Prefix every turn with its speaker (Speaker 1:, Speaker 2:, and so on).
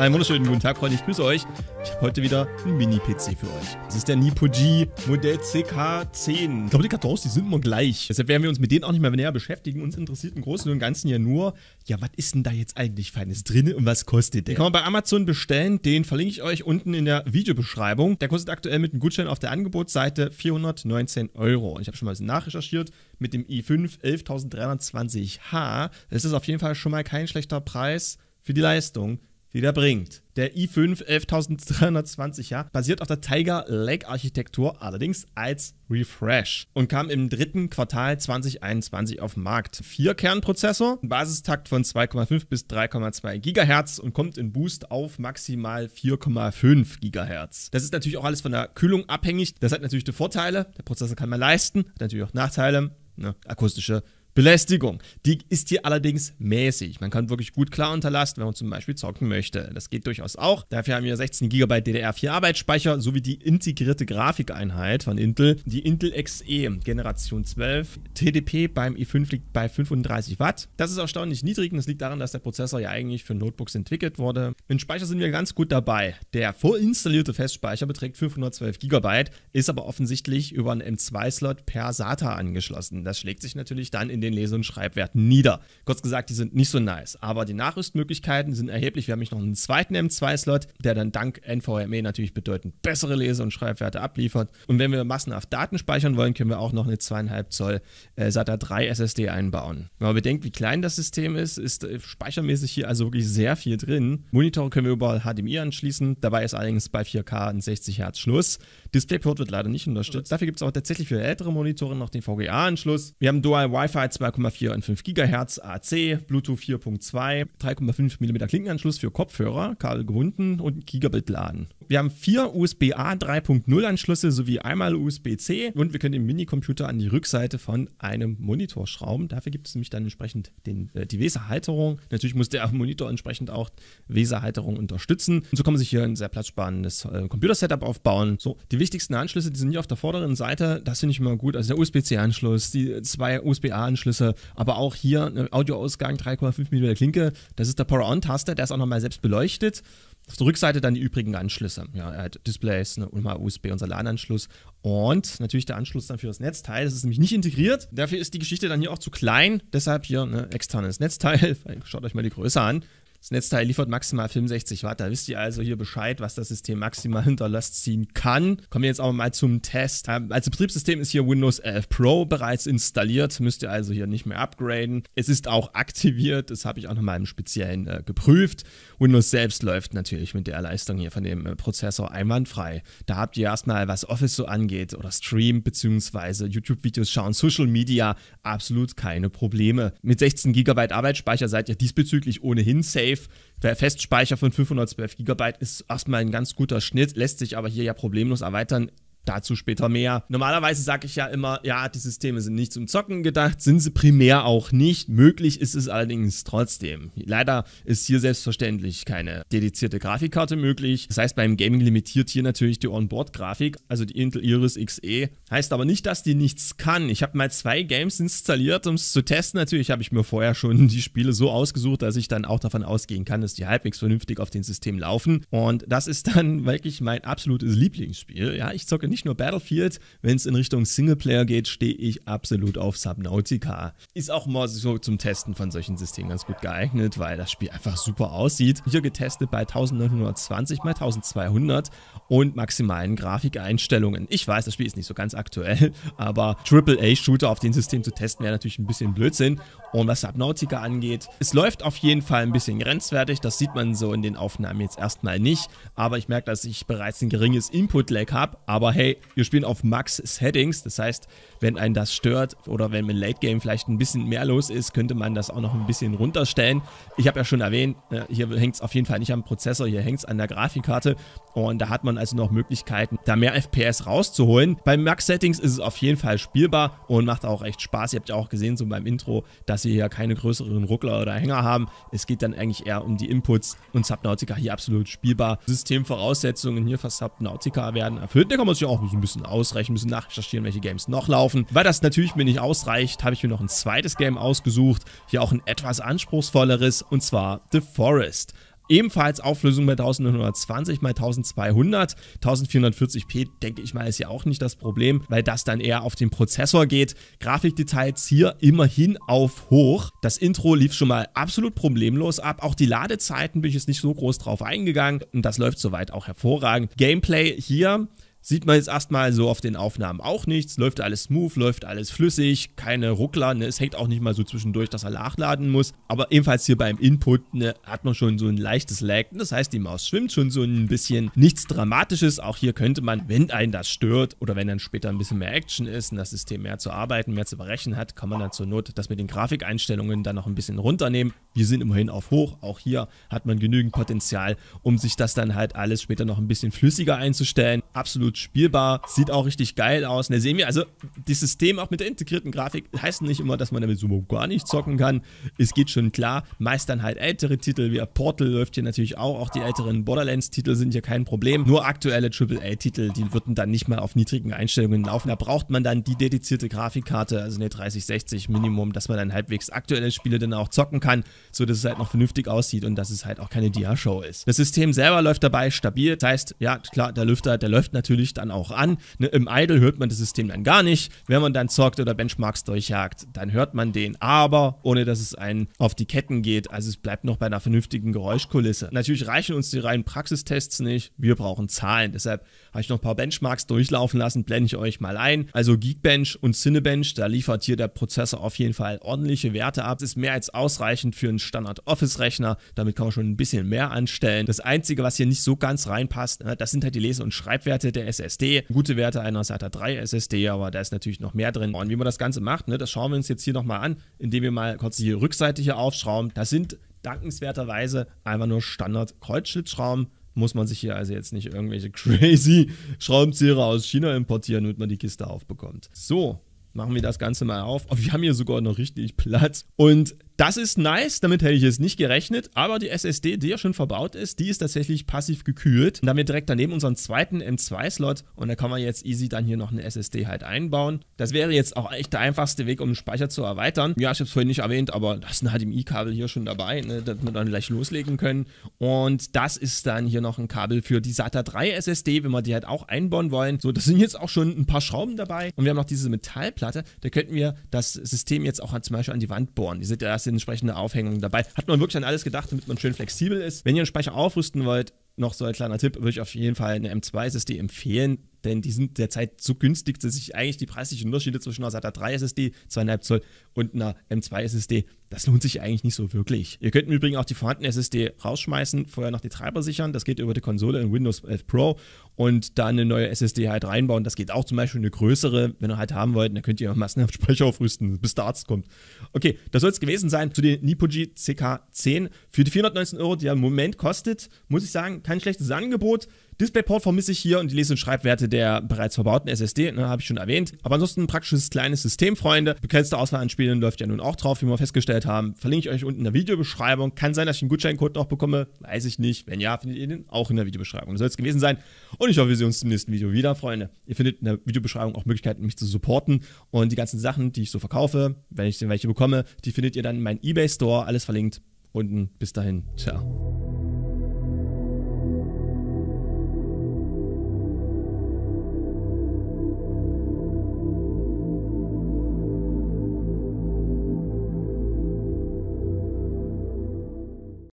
Speaker 1: Einen wunderschönen guten Tag, Freunde. Ich grüße euch. Ich habe heute wieder einen Mini-PC für euch. Das ist der Nipo G Modell CK10. Ich glaube, die Kartons, die sind immer gleich. Deshalb werden wir uns mit denen auch nicht mehr näher beschäftigen. Uns interessiert im Großen und Ganzen ja nur, ja, was ist denn da jetzt eigentlich Feines drin und was kostet der? Den kann man bei Amazon bestellen. Den verlinke ich euch unten in der Videobeschreibung. Der kostet aktuell mit einem Gutschein auf der Angebotsseite 419 Euro. ich habe schon mal ein bisschen nachrecherchiert. Mit dem i5 11320H. Das ist auf jeden Fall schon mal kein schlechter Preis für die Leistung wieder bringt. Der i5 11320H basiert auf der Tiger Lake Architektur, allerdings als Refresh und kam im dritten Quartal 2021 auf den Markt. Vier Kernprozessor, Basistakt von 2,5 bis 3,2 GHz und kommt in Boost auf maximal 4,5 GHz. Das ist natürlich auch alles von der Kühlung abhängig. Das hat natürlich die Vorteile, der Prozessor kann man leisten, hat natürlich auch Nachteile, ne, akustische Belästigung. Die ist hier allerdings mäßig. Man kann wirklich gut klar unterlassen, wenn man zum Beispiel zocken möchte. Das geht durchaus auch. Dafür haben wir 16 GB DDR4 Arbeitsspeicher sowie die integrierte Grafikeinheit von Intel. Die Intel XE Generation 12. TDP beim i5 e liegt bei 35 Watt. Das ist erstaunlich niedrig und das liegt daran, dass der Prozessor ja eigentlich für Notebooks entwickelt wurde. Im Speicher sind wir ganz gut dabei. Der vorinstallierte Festspeicher beträgt 512 GB, ist aber offensichtlich über einen M2-Slot per SATA angeschlossen. Das schlägt sich natürlich dann in den Lese- und Schreibwerten nieder. Kurz gesagt, die sind nicht so nice, aber die Nachrüstmöglichkeiten sind erheblich. Wir haben nicht noch einen zweiten M2-Slot, der dann dank NVMe natürlich bedeutend bessere Lese- und Schreibwerte abliefert. Und wenn wir massenhaft Daten speichern wollen, können wir auch noch eine 2,5 Zoll äh, SATA 3 SSD einbauen. Wenn man bedenkt, wie klein das System ist, ist äh, speichermäßig hier also wirklich sehr viel drin. Monitor Weiteren können wir überall HDMI anschließen. Dabei ist allerdings bei 4K ein 60 Hertz Schluss. DisplayPort wird leider nicht unterstützt. Dafür gibt es auch tatsächlich für ältere Monitore noch den VGA-Anschluss. Wir haben Dual Wi-Fi 2,4 und 5 GHz, AC, Bluetooth 4.2, 3,5 mm Klinkenanschluss für Kopfhörer, Kabel gebunden und Gigabit laden. Wir haben vier USB-A 3.0 Anschlüsse sowie einmal USB-C und wir können den Minicomputer an die Rückseite von einem Monitor schrauben. Dafür gibt es nämlich dann entsprechend den, äh, die Weserhalterung. Natürlich muss der Monitor entsprechend auch Weserhalterung Erweiterung unterstützen. Und so kann man sich hier ein sehr platzsparendes äh, Computer-Setup aufbauen. So, die wichtigsten Anschlüsse, die sind hier auf der vorderen Seite. Das finde ich immer gut. Also der USB-C-Anschluss, die zwei USB-A-Anschlüsse, aber auch hier ein äh, Audioausgang 3,5 mm Klinke. Das ist der Power-On-Taster, der ist auch nochmal selbst beleuchtet. Auf der Rückseite dann die übrigen Anschlüsse. Ja, er hat Displays, ne, und mal USB unser LAN-Anschluss und natürlich der Anschluss dann für das Netzteil. Das ist nämlich nicht integriert. Dafür ist die Geschichte dann hier auch zu klein. Deshalb hier ein ne, externes Netzteil. Schaut euch mal die Größe an. Das Netzteil liefert maximal 65 Watt. Da wisst ihr also hier Bescheid, was das System maximal hinter Last ziehen kann. Kommen wir jetzt aber mal zum Test. Ähm, als Betriebssystem ist hier Windows 11 Pro bereits installiert. Müsst ihr also hier nicht mehr upgraden. Es ist auch aktiviert. Das habe ich auch nochmal im Speziellen äh, geprüft. Windows selbst läuft natürlich mit der Leistung hier von dem äh, Prozessor einwandfrei. Da habt ihr erstmal, was Office so angeht oder Stream bzw. YouTube-Videos schauen, Social Media, absolut keine Probleme. Mit 16 GB Arbeitsspeicher seid ihr diesbezüglich ohnehin safe safe. Der Festspeicher von 512 GB ist erstmal ein ganz guter Schnitt, lässt sich aber hier ja problemlos erweitern dazu später mehr. Normalerweise sage ich ja immer, ja, die Systeme sind nicht zum Zocken gedacht, sind sie primär auch nicht. Möglich ist es allerdings trotzdem. Leider ist hier selbstverständlich keine dedizierte Grafikkarte möglich. Das heißt, beim Gaming limitiert hier natürlich die Onboard-Grafik, also die Intel Iris Xe. Heißt aber nicht, dass die nichts kann. Ich habe mal zwei Games installiert, um es zu testen. Natürlich habe ich mir vorher schon die Spiele so ausgesucht, dass ich dann auch davon ausgehen kann, dass die halbwegs vernünftig auf den System laufen. Und das ist dann wirklich mein absolutes Lieblingsspiel. Ja, ich zocke nicht nicht nur Battlefield. Wenn es in Richtung Singleplayer geht, stehe ich absolut auf Subnautica. Ist auch mal so zum Testen von solchen Systemen ganz gut geeignet, weil das Spiel einfach super aussieht. Hier getestet bei 1920 x 1200 und maximalen Grafikeinstellungen. Ich weiß, das Spiel ist nicht so ganz aktuell, aber AAA-Shooter auf dem System zu testen wäre natürlich ein bisschen Blödsinn. Und was Subnautica angeht, es läuft auf jeden Fall ein bisschen grenzwertig. Das sieht man so in den Aufnahmen jetzt erstmal nicht. Aber ich merke, dass ich bereits ein geringes Input-Lag habe. Aber hey, hey, wir spielen auf Max-Settings. Das heißt, wenn einen das stört oder wenn im Late-Game vielleicht ein bisschen mehr los ist, könnte man das auch noch ein bisschen runterstellen. Ich habe ja schon erwähnt, äh, hier hängt es auf jeden Fall nicht am Prozessor, hier hängt es an der Grafikkarte. Und da hat man also noch Möglichkeiten, da mehr FPS rauszuholen. Bei Max-Settings ist es auf jeden Fall spielbar und macht auch echt Spaß. Ihr habt ja auch gesehen, so beim Intro, dass wir hier keine größeren Ruckler oder Hänger haben. Es geht dann eigentlich eher um die Inputs und Subnautica hier absolut spielbar. Systemvoraussetzungen hier für Subnautica werden erfüllt. Da kann man sich auch auch so ein bisschen ausreichen, ein bisschen nachrecherchieren, welche Games noch laufen. Weil das natürlich mir nicht ausreicht, habe ich mir noch ein zweites Game ausgesucht. Hier auch ein etwas anspruchsvolleres und zwar The Forest. Ebenfalls Auflösung bei 1920 x 1200. 1440p, denke ich mal, ist ja auch nicht das Problem, weil das dann eher auf den Prozessor geht. Grafikdetails hier immerhin auf hoch. Das Intro lief schon mal absolut problemlos ab. Auch die Ladezeiten bin ich jetzt nicht so groß drauf eingegangen und das läuft soweit auch hervorragend. Gameplay hier Sieht man jetzt erstmal so auf den Aufnahmen auch nichts, läuft alles smooth, läuft alles flüssig, keine Ruckler, ne? es hängt auch nicht mal so zwischendurch, dass er nachladen muss. Aber ebenfalls hier beim Input ne, hat man schon so ein leichtes Lag, das heißt die Maus schwimmt schon so ein bisschen, nichts Dramatisches. Auch hier könnte man, wenn einen das stört oder wenn dann später ein bisschen mehr Action ist und das System mehr zu arbeiten, mehr zu berechnen hat, kann man dann zur Not das mit den Grafikeinstellungen dann noch ein bisschen runternehmen. Wir sind immerhin auf hoch, auch hier hat man genügend Potenzial, um sich das dann halt alles später noch ein bisschen flüssiger einzustellen. Absolut absolut spielbar, sieht auch richtig geil aus. Und da sehen wir, also das System auch mit der integrierten Grafik heißt nicht immer, dass man damit so gar nicht zocken kann. Es geht schon klar, meist dann halt ältere Titel, wie Portal läuft hier natürlich auch, auch die älteren Borderlands-Titel sind hier kein Problem. Nur aktuelle AAA-Titel, die würden dann nicht mal auf niedrigen Einstellungen laufen. Da braucht man dann die dedizierte Grafikkarte, also eine 3060 Minimum, dass man dann halbwegs aktuelle Spiele dann auch zocken kann, so dass es halt noch vernünftig aussieht und dass es halt auch keine Dia-Show ist. Das System selber läuft dabei stabil, das heißt, ja klar, der Lüfter, der läuft natürlich natürlich dann auch an. Ne, Im Idle hört man das System dann gar nicht. Wenn man dann zockt oder Benchmarks durchjagt, dann hört man den, aber ohne dass es einen auf die Ketten geht. Also es bleibt noch bei einer vernünftigen Geräuschkulisse. Natürlich reichen uns die reinen Praxistests nicht. Wir brauchen Zahlen. Deshalb habe ich noch ein paar Benchmarks durchlaufen lassen, blende ich euch mal ein. Also Geekbench und Cinebench, da liefert hier der Prozessor auf jeden Fall ordentliche Werte ab. Das ist mehr als ausreichend für einen Standard-Office-Rechner. Damit kann man schon ein bisschen mehr anstellen. Das Einzige, was hier nicht so ganz reinpasst, ne, das sind halt die Lese- und Schreibwerte der SSD. Gute Werte einer SATA 3 SSD, aber da ist natürlich noch mehr drin. Und wie man das Ganze macht, ne, das schauen wir uns jetzt hier nochmal an, indem wir mal kurz die Rückseite hier aufschrauben. Das sind dankenswerterweise einfach nur Standard-Kreuzschlitzschrauben muss man sich hier also jetzt nicht irgendwelche crazy Schraubenzieher aus China importieren, damit man die Kiste aufbekommt. So, machen wir das Ganze mal auf. Oh, wir haben hier sogar noch richtig Platz. Und das ist nice, damit hätte ich jetzt nicht gerechnet, aber die SSD, die ja schon verbaut ist, die ist tatsächlich passiv gekühlt. Und damit direkt daneben unseren zweiten M2-Slot und da kann man jetzt easy dann hier noch eine SSD halt einbauen. Das wäre jetzt auch echt der einfachste Weg, um den Speicher zu erweitern. Ja, ich habe es vorhin nicht erwähnt, aber das ist halt ein HDMI-Kabel hier schon dabei, ne, dass wir dann gleich loslegen können. Und das ist dann hier noch ein Kabel für die SATA 3 SSD, wenn wir die halt auch einbauen wollen. So, das sind jetzt auch schon ein paar Schrauben dabei und wir haben noch diese Metallplatte, da könnten wir das System jetzt auch halt zum Beispiel an die Wand bohren. Ihr seht ja, das entsprechende Aufhängung dabei. Hat man wirklich an alles gedacht, damit man schön flexibel ist. Wenn ihr einen Speicher aufrüsten wollt, noch so ein kleiner Tipp, würde ich auf jeden Fall eine M2-SSD empfehlen, denn die sind derzeit so günstig, dass sich eigentlich die preislichen Unterschiede zwischen einer SATA 3-SSD, 2,5 Zoll und einer M2-SSD das lohnt sich eigentlich nicht so wirklich. Ihr könnt im Übrigen auch die vorhandene SSD rausschmeißen, vorher noch die Treiber sichern. Das geht über die Konsole in Windows 11 Pro und da eine neue SSD halt reinbauen. Das geht auch zum Beispiel eine größere, wenn ihr halt haben wollt, dann könnt ihr massenhaft Speicher aufrüsten, bis der Arzt kommt. Okay, das soll es gewesen sein zu den Nipoji CK10. Für die 419 Euro, die er im Moment kostet, muss ich sagen, kein schlechtes Angebot. DisplayPort vermisse ich hier und die Lese- und Schreibwerte der bereits verbauten SSD, ne, habe ich schon erwähnt. Aber ansonsten ein praktisches kleines System, Freunde. Begrenzte Auswahl an Spielen läuft ja nun auch drauf, wie man festgestellt Möglichkeit haben. Verlinke ich euch unten in der Videobeschreibung. Kann sein, dass ich einen Gutscheincode noch bekomme. Weiß ich nicht. Wenn ja, findet ihr den auch in der Videobeschreibung. Das soll es gewesen sein. Und ich hoffe, wir sehen uns im nächsten Video wieder, Freunde. Ihr findet in der Videobeschreibung auch Möglichkeiten, mich zu supporten. Und die ganzen Sachen, die ich so verkaufe, wenn ich denn welche bekomme, die findet ihr dann in meinem Ebay-Store. Alles verlinkt unten. Bis dahin. Ciao.